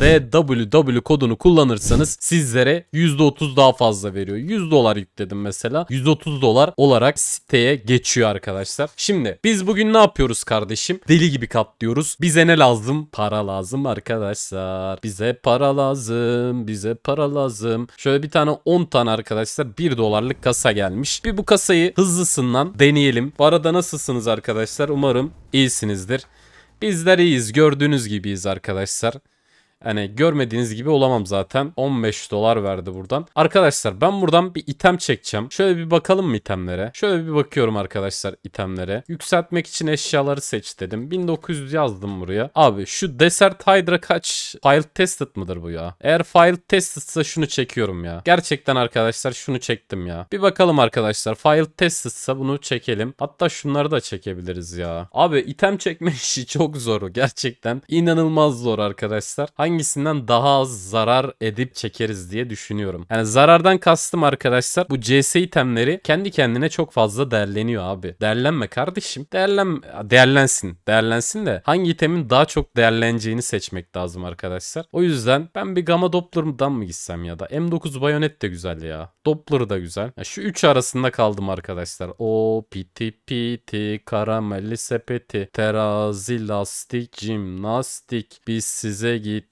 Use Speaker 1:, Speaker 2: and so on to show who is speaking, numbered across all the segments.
Speaker 1: de www kodunu kullanırsanız sizlere %30 daha fazla veriyor. 100 dolar yükledim mesela. 130 dolar olarak siteye geçiyor arkadaşlar. Şimdi biz bugün ne yapıyoruz kardeşim? Deli gibi katlıyoruz. Bize ne lazım? Para lazım arkadaşlar. Bize para lazım. Bize para lazım. Şöyle bir tane 10 tane arkadaşlar 1 dolarlık kasa gelmiş. Bir bu kasayı hızlısından deneyelim. Bu arada nasılsınız arkadaşlar? Umarım iyisinizdir. Bizler iyiyiz gördüğünüz gibiyiz arkadaşlar. Hani görmediğiniz gibi olamam zaten. 15 dolar verdi buradan. Arkadaşlar ben buradan bir item çekeceğim. Şöyle bir bakalım mı itemlere? Şöyle bir bakıyorum arkadaşlar itemlere. Yükseltmek için eşyaları seç dedim. 1900 yazdım buraya. Abi şu Desert Hydra kaç? File tested mıdır bu ya? Eğer file tested'sa şunu çekiyorum ya. Gerçekten arkadaşlar şunu çektim ya. Bir bakalım arkadaşlar. File tested'sa bunu çekelim. Hatta şunları da çekebiliriz ya. Abi item çekme işi çok zor gerçekten. inanılmaz zor arkadaşlar. Hangi hangisinden daha az zarar edip çekeriz diye düşünüyorum. Yani zarardan kastım arkadaşlar bu CS itemleri kendi kendine çok fazla değerleniyor abi. Değerlenme kardeşim. Değerlen değerlensin. Değerlensin de hangi itemin daha çok değerleneceğini seçmek lazım arkadaşlar. O yüzden ben bir Gamma Doppler'dan mı gitsem ya da M9 Bayonet de güzel ya. Doppler da güzel. Ya şu üç arasında kaldım arkadaşlar. O piti piti karamelli sepeti terazi lastik jimnastik biz size git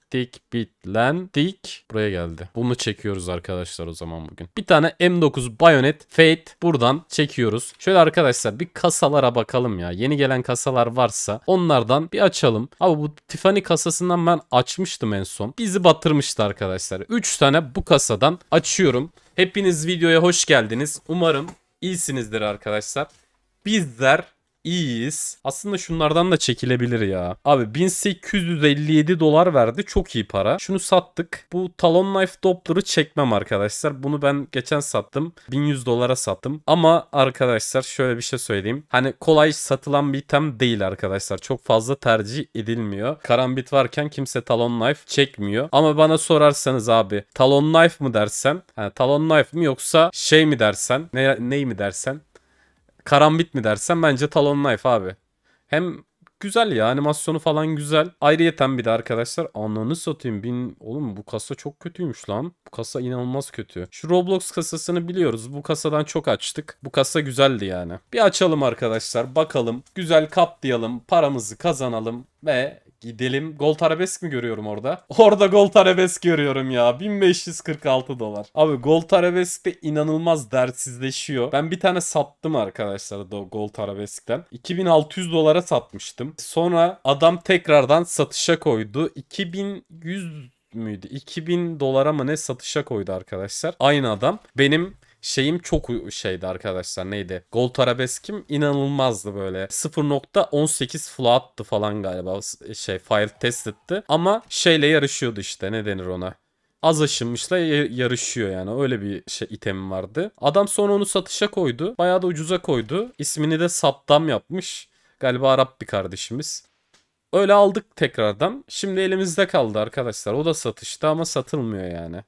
Speaker 1: bitlendik. Buraya geldi. Bunu çekiyoruz arkadaşlar o zaman bugün. Bir tane M9 Bayonet Fate buradan çekiyoruz. Şöyle arkadaşlar bir kasalara bakalım ya. Yeni gelen kasalar varsa onlardan bir açalım. Abi bu Tiffany kasasından ben açmıştım en son. Bizi batırmıştı arkadaşlar. 3 tane bu kasadan açıyorum. Hepiniz videoya hoş geldiniz. Umarım iyisinizdir arkadaşlar. Bizler iyiyiz. Aslında şunlardan da çekilebilir ya. Abi 1857 dolar verdi. Çok iyi para. Şunu sattık. Bu Talon Knife Doppler'ı çekmem arkadaşlar. Bunu ben geçen sattım. 1100 dolara sattım. Ama arkadaşlar şöyle bir şey söyleyeyim. Hani kolay satılan bir item değil arkadaşlar. Çok fazla tercih edilmiyor. Karambit varken kimse Talon Knife çekmiyor. Ama bana sorarsanız abi Talon Knife mı dersen? Yani Talon Knife mi yoksa şey mi dersen? Ne, ney mi dersen? Karambit mi dersen bence Talon Knife abi. Hem güzel ya animasyonu falan güzel. Ayrıyeten bir de arkadaşlar ananı satayım. Bin... Oğlum bu kasa çok kötüymüş lan. Bu kasa inanılmaz kötü. Şu Roblox kasasını biliyoruz. Bu kasadan çok açtık. Bu kasa güzeldi yani. Bir açalım arkadaşlar. Bakalım. Güzel kaplayalım Paramızı kazanalım. Ve Gidelim. Gold arabesk mi görüyorum orada? Orada gold arabesk görüyorum ya. 1546 dolar. Abi gold arabesk de inanılmaz dertsizleşiyor. Ben bir tane sattım arkadaşlar da gold arabeskten. 2600 dolara satmıştım. Sonra adam tekrardan satışa koydu. 2100 müydü? 2000 dolara mı ne satışa koydu arkadaşlar. Aynı adam. Benim şeyim çok şeydi arkadaşlar neydi? Gol arabeskim inanılmazdı böyle. 0.18 float'tı falan galiba şey file etti ama şeyle yarışıyordu işte ne denir ona az aşınmışla yarışıyor yani. Öyle bir şey item vardı. Adam sonra onu satışa koydu. Bayağı da ucuza koydu. İsmini de Saptam yapmış. Galiba Arap bir kardeşimiz. Öyle aldık tekrardan. Şimdi elimizde kaldı arkadaşlar. O da satışta ama satılmıyor yani.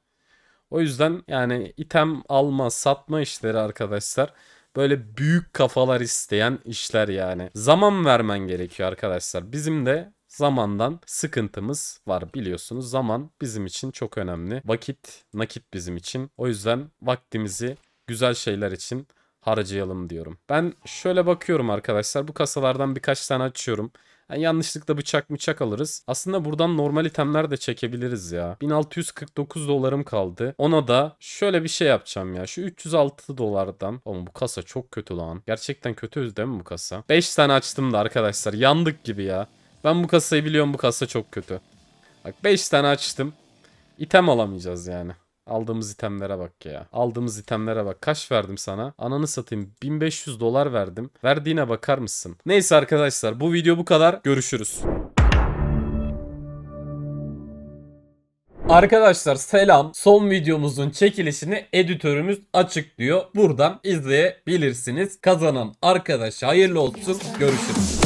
Speaker 1: O yüzden yani item alma satma işleri arkadaşlar böyle büyük kafalar isteyen işler yani. Zaman vermen gerekiyor arkadaşlar. Bizim de zamandan sıkıntımız var biliyorsunuz. Zaman bizim için çok önemli. Vakit, nakit bizim için. O yüzden vaktimizi güzel şeyler için harcayalım diyorum. Ben şöyle bakıyorum arkadaşlar. Bu kasalardan birkaç tane açıyorum. Yani yanlışlıkla bıçak bıçak alırız. Aslında buradan normal itemler de çekebiliriz ya. 1649 dolarım kaldı. Ona da şöyle bir şey yapacağım ya. Şu 306 dolardan. Oğlum bu kasa çok kötü lan. Gerçekten kötü değil mi bu kasa? 5 tane açtım da arkadaşlar. Yandık gibi ya. Ben bu kasayı biliyorum bu kasa çok kötü. Bak 5 tane açtım. İtem alamayacağız yani. Aldığımız itemlere bak ya. Aldığımız itemlere bak. Kaç verdim sana? Ananı satayım. 1500 dolar verdim. Verdiğine bakar mısın? Neyse arkadaşlar bu video bu kadar. Görüşürüz. Arkadaşlar selam. Son videomuzun çekilişini editörümüz açıklıyor. Buradan izleyebilirsiniz. Kazanan arkadaşa hayırlı olsun. Görüşürüz.